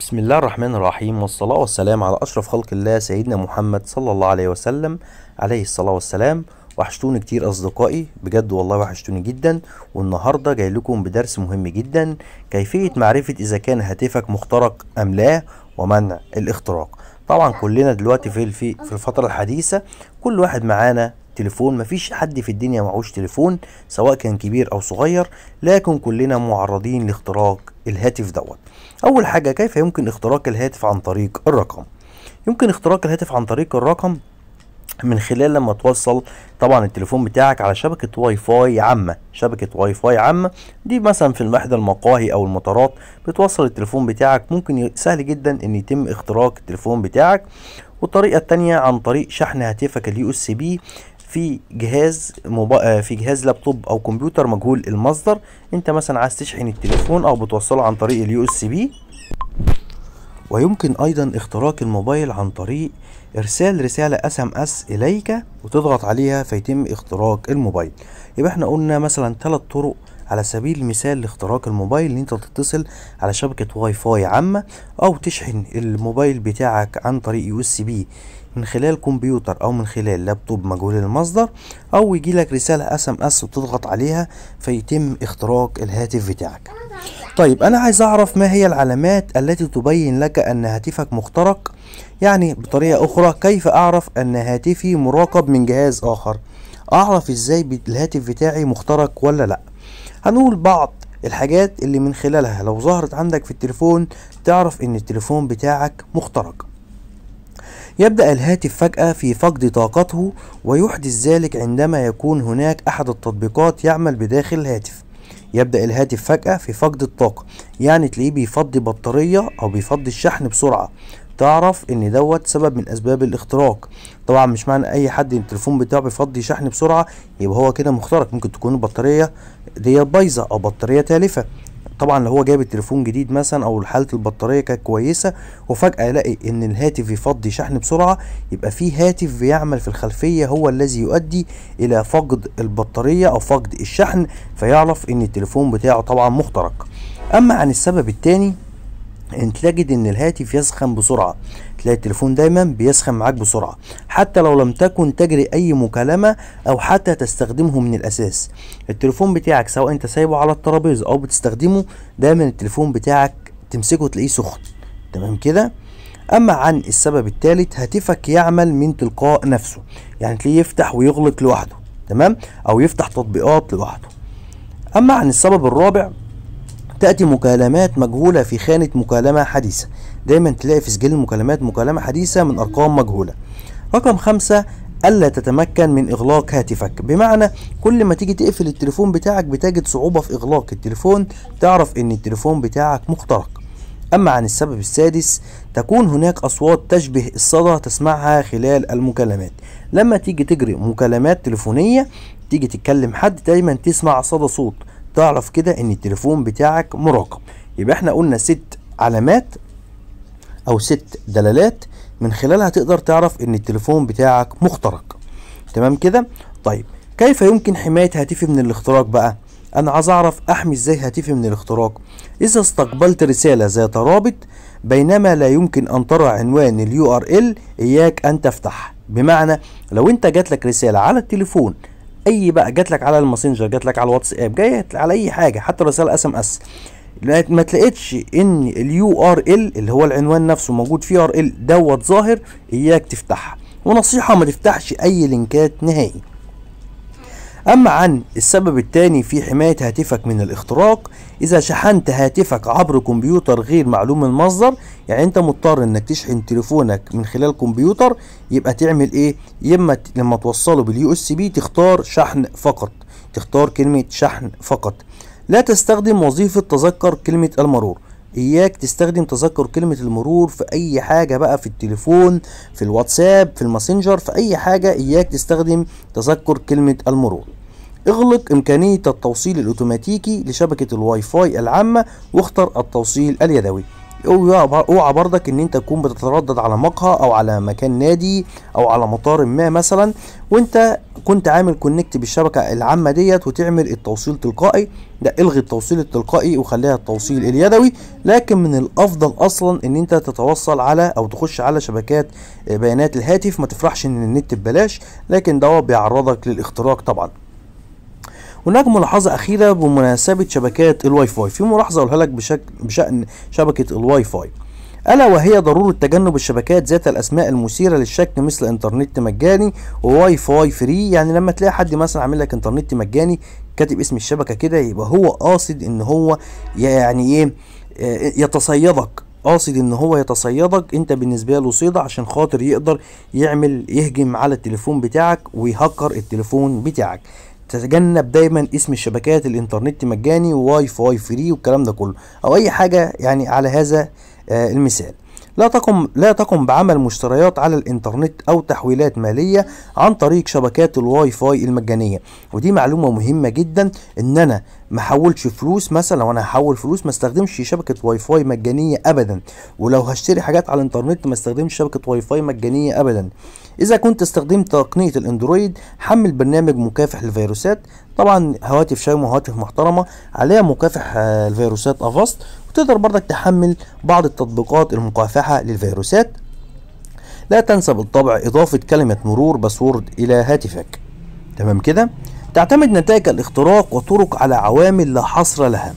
بسم الله الرحمن الرحيم والصلاة والسلام على أشرف خلق الله سيدنا محمد صلى الله عليه وسلم عليه الصلاة والسلام وحشتوني كتير أصدقائي بجد والله وحشتوني جدا والنهاردة جاي لكم بدرس مهم جدا كيفية معرفة إذا كان هاتفك مخترق أم لا ومنع الاختراق طبعا كلنا دلوقتي في في الفترة الحديثة كل واحد معانا تليفون مفيش حد في الدنيا معهوش تليفون سواء كان كبير او صغير لكن كلنا معرضين لاختراق الهاتف دوت اول حاجه كيف يمكن اختراق الهاتف عن طريق الرقم يمكن اختراق الهاتف عن طريق الرقم من خلال لما توصل طبعا التليفون بتاعك على شبكة واي فاي عامة شبكة واي فاي عامة دي مثلا في إحدى المقاهي أو المطارات بتوصل التليفون بتاعك ممكن سهل جدا إن يتم اختراق التليفون بتاعك والطريقة التانية عن طريق شحن هاتفك اليو اس بي في جهاز مبا... آه، في جهاز لابتوب او كمبيوتر مجهول المصدر انت مثلا عايز تشحن التليفون او بتوصله عن طريق اليو اس بي ويمكن ايضا اختراق الموبايل عن طريق ارسال رسالة اس ام اس اليك وتضغط عليها فيتم اختراق الموبايل يبقى احنا قلنا مثلا ثلاث طرق على سبيل المثال لاختراق الموبايل ان انت تتصل على شبكة واي فاي عامة او تشحن الموبايل بتاعك عن طريق يو اس بي من خلال كمبيوتر او من خلال لابتوب مجهول المصدر او يجيلك رسالة اس ام اس وتضغط عليها فيتم اختراق الهاتف بتاعك طيب انا عايز اعرف ما هي العلامات التي تبين لك ان هاتفك مخترق يعني بطريقة اخرى كيف اعرف ان هاتفي مراقب من جهاز اخر اعرف ازاي الهاتف بتاعي مخترق ولا لا هنقول بعض الحاجات اللي من خلالها لو ظهرت عندك في التليفون تعرف ان التليفون بتاعك مخترق يبدأ الهاتف فجأة في فقد طاقته ويحدث ذلك عندما يكون هناك أحد التطبيقات يعمل بداخل الهاتف يبدأ الهاتف فجأة في فقد الطاقة يعني تلاقيه بيفضي بطارية أو بيفضي الشحن بسرعة تعرف ان دوت سبب من اسباب الاختراق طبعا مش معنى اي حد ان التليفون بتاعه بيفضي شحن بسرعه يبقى هو كده مخترق ممكن تكون البطاريه ديت بايظه او بطاريه تالفه طبعا لو هو جايب التليفون جديد مثلا او حاله البطاريه كانت كويسه وفجاه يلاقي ان الهاتف يفضي شحن بسرعه يبقى في هاتف بيعمل في الخلفيه هو الذي يؤدي الى فقد البطاريه او فقد الشحن فيعرف ان التليفون بتاعه طبعا مخترق اما عن السبب الثاني انت تجد ان الهاتف يسخن بسرعه تلاقي التليفون دايما بيسخن معاك بسرعه حتى لو لم تكن تجري اي مكالمه او حتى تستخدمه من الاساس التليفون بتاعك سواء انت سايبه على الترابيزه او بتستخدمه دايما التليفون بتاعك تمسكه تلاقيه سخن تمام كده اما عن السبب الثالث هاتفك يعمل من تلقاء نفسه يعني تلاقيه يفتح ويغلق لوحده تمام او يفتح تطبيقات لوحده اما عن السبب الرابع تأتي مكالمات مجهولة في خانة مكالمة حديثة دايما تلاقي في سجل المكالمات مكالمة حديثة من أرقام مجهولة رقم خمسة ألا تتمكن من إغلاق هاتفك بمعنى كل ما تيجي تقفل التليفون بتاعك بتجد صعوبة في إغلاق التليفون تعرف إن التليفون بتاعك مخترق أما عن السبب السادس تكون هناك أصوات تشبه الصدى تسمعها خلال المكالمات لما تيجي تجري مكالمات تليفونية تيجي تتكلم حد دايما تسمع صدى صوت تعرف كده ان التليفون بتاعك مراقب يبقى احنا قلنا ست علامات او ست دلالات من خلالها تقدر تعرف ان التليفون بتاعك مخترق تمام كده طيب كيف يمكن حماية هاتفي من الاختراق بقى انا عايز اعرف احمي ازاي هاتفي من الاختراق اذا استقبلت رسالة ذات رابط بينما لا يمكن ان ترى عنوان اليو ار ال اياك ان تفتح بمعنى لو انت جات لك رسالة على التليفون اي بقى جات لك على الماسنجر جات لك على الواتساب جات على اي حاجه حتى رساله اس ام اس ما تلاقيتش ان اليو ار ال اللي هو العنوان نفسه موجود فيه ار ال دوت ظاهر اياك تفتحها ونصيحه ما تفتحش اي لينكات نهائي أما عن السبب الثاني في حماية هاتفك من الاختراق إذا شحنت هاتفك عبر كمبيوتر غير معلوم المصدر يعني أنت مضطر إنك تشحن تليفونك من خلال كمبيوتر يبقى تعمل إيه؟ يما لما توصله باليو اس بي تختار شحن فقط تختار كلمة شحن فقط لا تستخدم وظيفة تذكر كلمة المرور اياك تستخدم تذكر كلمة المرور في اي حاجة بقى في التليفون في الواتساب في الماسنجر في اي حاجة اياك تستخدم تذكر كلمة المرور اغلق امكانية التوصيل الاوتوماتيكي لشبكة الواي فاي العامة واختر التوصيل اليدوي اوعى برضك ان انت تكون بتتردد على مقهى او على مكان نادي او على مطار ما مثلا وانت كنت عامل كونكت بالشبكه العامه ديت وتعمل التوصيل تلقائي لا الغي التوصيل التلقائي وخليها التوصيل اليدوي لكن من الافضل اصلا ان انت تتوصل على او تخش على شبكات آه، بيانات الهاتف ما تفرحش ان النت ببلاش لكن ده بيعرضك للاختراق طبعا هناك ملاحظة أخيرة بمناسبة شبكات الواي فاي في ملاحظة أقولها لك بشكل بشأن شبكة الواي فاي ألا وهي ضرورة تجنب الشبكات ذات الأسماء المثيرة للشك مثل إنترنت مجاني وواي فاي فري يعني لما تلاقي حد مثلا عامل لك إنترنت مجاني كاتب اسم الشبكة كده يبقى هو قاصد إن هو يعني إيه آه، يتصيدك قاصد ان هو يتصيدك انت بالنسبه له صيده عشان خاطر يقدر يعمل يهجم على التليفون بتاعك ويهكر التليفون بتاعك تتجنب دايما اسم الشبكات الانترنت مجاني وواي فاي فري والكلام ده كله او اي حاجه يعني على هذا آه، المثال لا تقم لا تقم بعمل مشتريات على الانترنت او تحويلات ماليه عن طريق شبكات الواي فاي المجانيه ودي معلومه مهمه جدا ان انا ما احولش فلوس مثلا لو انا هحول فلوس ما استخدمش شبكه واي فاي مجانيه ابدا ولو هشتري حاجات على الانترنت ما استخدمش شبكه واي فاي مجانيه ابدا اذا كنت استخدمت تقنيه الاندرويد حمل برنامج مكافح للفيروسات طبعا هواتف شاومي هواتف محترمه عليها مكافح آه، الفيروسات افاست وتقدر برضك تحمل بعض التطبيقات المكافحه للفيروسات لا تنسى بالطبع اضافه كلمه مرور باسورد الى هاتفك تمام كده تعتمد نتائج الاختراق وطرق على عوامل لا حصر لها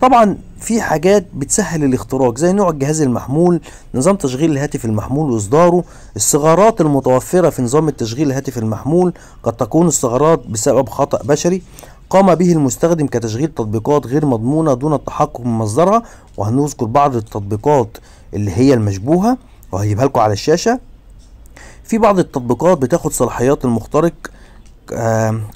طبعا في حاجات بتسهل الاختراق زي نوع الجهاز المحمول نظام تشغيل الهاتف المحمول واصداره الثغرات المتوفره في نظام التشغيل الهاتف المحمول قد تكون الثغرات بسبب خطا بشري قام به المستخدم كتشغيل تطبيقات غير مضمونه دون التحقق من مصدرها وهنذكر بعض التطبيقات اللي هي المشبوهه وهجيبها لكم على الشاشه في بعض التطبيقات بتاخد صلاحيات المخترق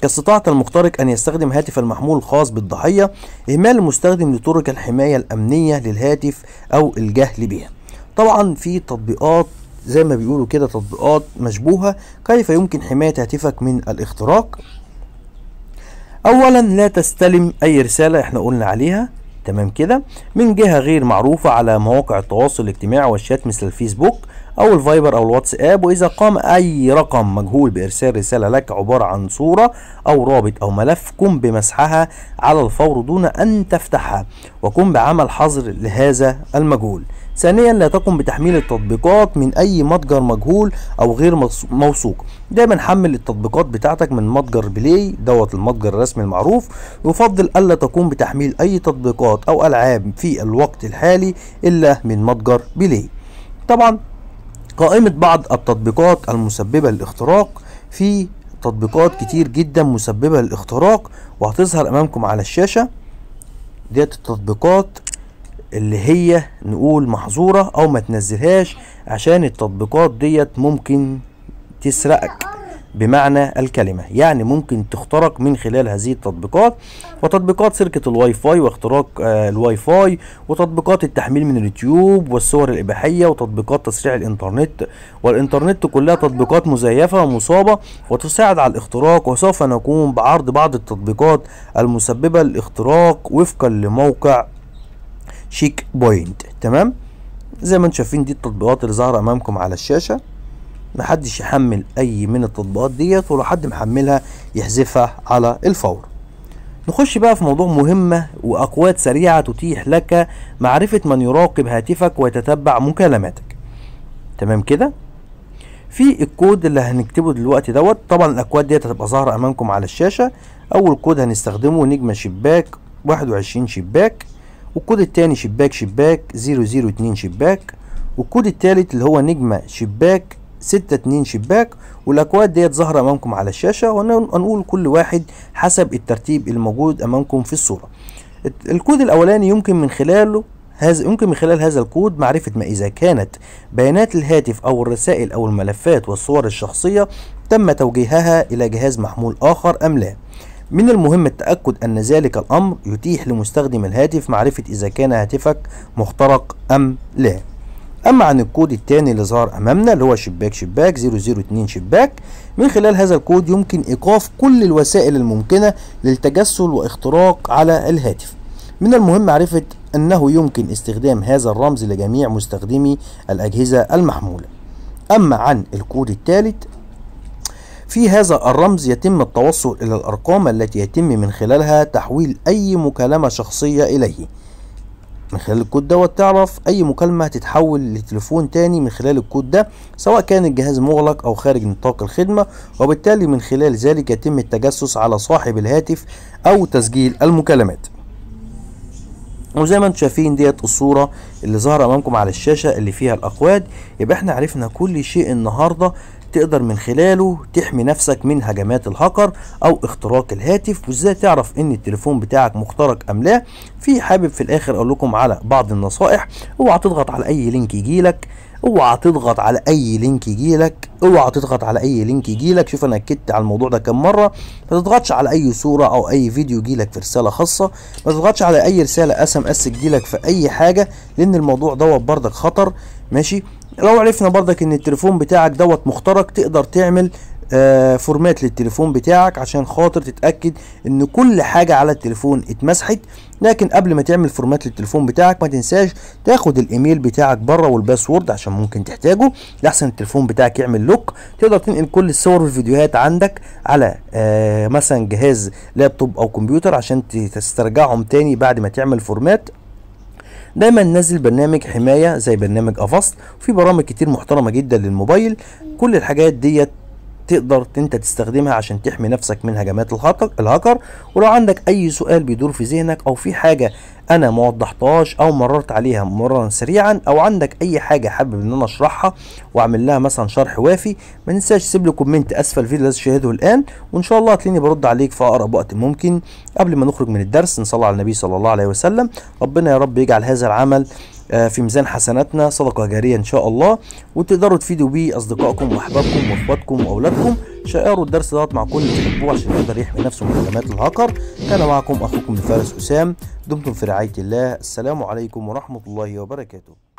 كاستطاعة المخترق أن يستخدم هاتف المحمول الخاص بالضحية إهمال المستخدم لطرق الحماية الأمنية للهاتف أو الجهل بها طبعا في تطبيقات زي ما بيقولوا كده تطبيقات مشبوهة كيف يمكن حماية هاتفك من الاختراق أولا لا تستلم أي رسالة احنا قلنا عليها تمام كده من جهة غير معروفة على مواقع التواصل الاجتماعي والشات مثل الفيسبوك او الفايبر او الواتساب واذا قام اي رقم مجهول بارسال رساله لك عباره عن صوره او رابط او ملف قم بمسحها على الفور دون ان تفتحها وقم بعمل حظر لهذا المجهول ثانيا لا تقم بتحميل التطبيقات من اي متجر مجهول او غير موثوق دايما حمل التطبيقات بتاعتك من متجر بلاي دوت المتجر الرسمي المعروف يفضل الا تقوم بتحميل اي تطبيقات او العاب في الوقت الحالي الا من متجر بلاي طبعا قائمة بعض التطبيقات المسببة للاختراق في تطبيقات كتير جدا مسببة للاختراق وهتظهر امامكم على الشاشة ديت التطبيقات اللي هي نقول محظورة او ما تنزلهاش عشان التطبيقات ديت ممكن تسرقك بمعنى الكلمة يعني ممكن تخترق من خلال هذه التطبيقات وتطبيقات سلكة الواي فاي واختراق آه، الواي فاي وتطبيقات التحميل من اليوتيوب والصور الإباحية وتطبيقات تسريع الإنترنت والإنترنت كلها تطبيقات مزيفة ومصابة وتساعد على الاختراق وسوف نقوم بعرض بعض التطبيقات المسببة للاختراق وفقا لموقع شيك بوينت تمام زي ما انتم شايفين دي التطبيقات اللي ظاهرة أمامكم على الشاشة محدش يحمل اي من التطبيقات ديت ولو حد محملها يحذفها على الفور نخش بقى في موضوع مهمة وأقوات سريعة تتيح لك معرفة من يراقب هاتفك ويتتبع مكالماتك تمام كده في الكود اللي هنكتبه دلوقتي دوت طبعا الأكواد ديت هتبقى ظاهرة أمامكم على الشاشة أول كود هنستخدمه نجمة شباك 21 شباك والكود التاني شباك شباك 002 شباك والكود التالت اللي هو نجمة شباك ستة اتنين شباك والاكواد ديت ظاهرة امامكم على الشاشة ونقول كل واحد حسب الترتيب الموجود امامكم في الصورة الكود الاولاني يمكن من خلاله هذا يمكن من خلال هذا الكود معرفة ما إذا كانت بيانات الهاتف أو الرسائل أو الملفات والصور الشخصية تم توجيهها إلى جهاز محمول آخر أم لا من المهم التأكد أن ذلك الأمر يتيح لمستخدم الهاتف معرفة إذا كان هاتفك مخترق أم لا اما عن الكود الثاني اللي ظهر امامنا اللي هو شباك شباك 002 شباك من خلال هذا الكود يمكن ايقاف كل الوسائل الممكنه للتجسل واختراق على الهاتف من المهم معرفه انه يمكن استخدام هذا الرمز لجميع مستخدمي الاجهزه المحموله اما عن الكود الثالث في هذا الرمز يتم التوصل إلى الأرقام التي يتم من خلالها تحويل أي مكالمة شخصية إليه من خلال الكود دوت تعرف اي مكالمه هتتحول لتليفون تاني من خلال الكود ده سواء كان الجهاز مغلق او خارج نطاق الخدمه وبالتالي من خلال ذلك يتم التجسس على صاحب الهاتف او تسجيل المكالمات وزي ما انتم شايفين ديت الصوره اللي ظاهره امامكم على الشاشه اللي فيها الاقواد يبقى احنا عرفنا كل شيء النهارده تقدر من خلاله تحمي نفسك من هجمات الهاكر او اختراق الهاتف وازاي تعرف ان التليفون بتاعك مخترق ام لا في حابب في الاخر اقول لكم على بعض النصائح اوعى تضغط على اي لينك يجيلك اوعى تضغط على اي لينك يجيلك اوعى تضغط على اي لينك يجيلك شوف انا اكدت على الموضوع ده كام مره ما تضغطش على اي صوره او اي فيديو يجيلك في رساله خاصه ما تضغطش على اي رساله اس ام اس تجيلك في اي حاجه لان الموضوع دوت بردك خطر ماشي لو عرفنا برضك ان التليفون بتاعك دوت مخترق تقدر تعمل آه فورمات للتليفون بتاعك عشان خاطر تتاكد ان كل حاجه على التليفون اتمسحت لكن قبل ما تعمل فورمات للتليفون بتاعك ما تنساش تاخد الايميل بتاعك بره والباسورد عشان ممكن تحتاجه لاحسن التليفون بتاعك يعمل لوك تقدر تنقل كل الصور والفيديوهات عندك على آه مثلا جهاز لابتوب او كمبيوتر عشان تسترجعهم تاني بعد ما تعمل فورمات دايما ننزل برنامج حمايه زي برنامج افاست وفي برامج كتير محترمه جدا للموبايل كل الحاجات ديت تقدر انت تستخدمها عشان تحمي نفسك من هجمات الهاكر ولو عندك اي سؤال بيدور في ذهنك او في حاجه انا ما وضحتهاش او مررت عليها مرارا سريعا او عندك اي حاجه حابب ان انا اشرحها واعمل لها مثلا شرح وافي ما تنساش تسيب لي كومنت اسفل الفيديو اللي تشاهده الان وان شاء الله هتلاقيني برد عليك في اقرب وقت ممكن قبل ما نخرج من الدرس نصلي على النبي صلى الله عليه وسلم ربنا يا رب يجعل هذا العمل آه، في ميزان حسناتنا صدقه جاريه ان شاء الله وتقدروا تفيدوا بيه اصدقائكم واحبابكم واخواتكم واولادكم شاروا الدرس دوت مع كل بيحبوه عشان يقدر يحمي نفسه من هجمات الهاكر كان معكم اخوكم الفارس اسام دمتم في رعايه الله السلام عليكم ورحمه الله وبركاته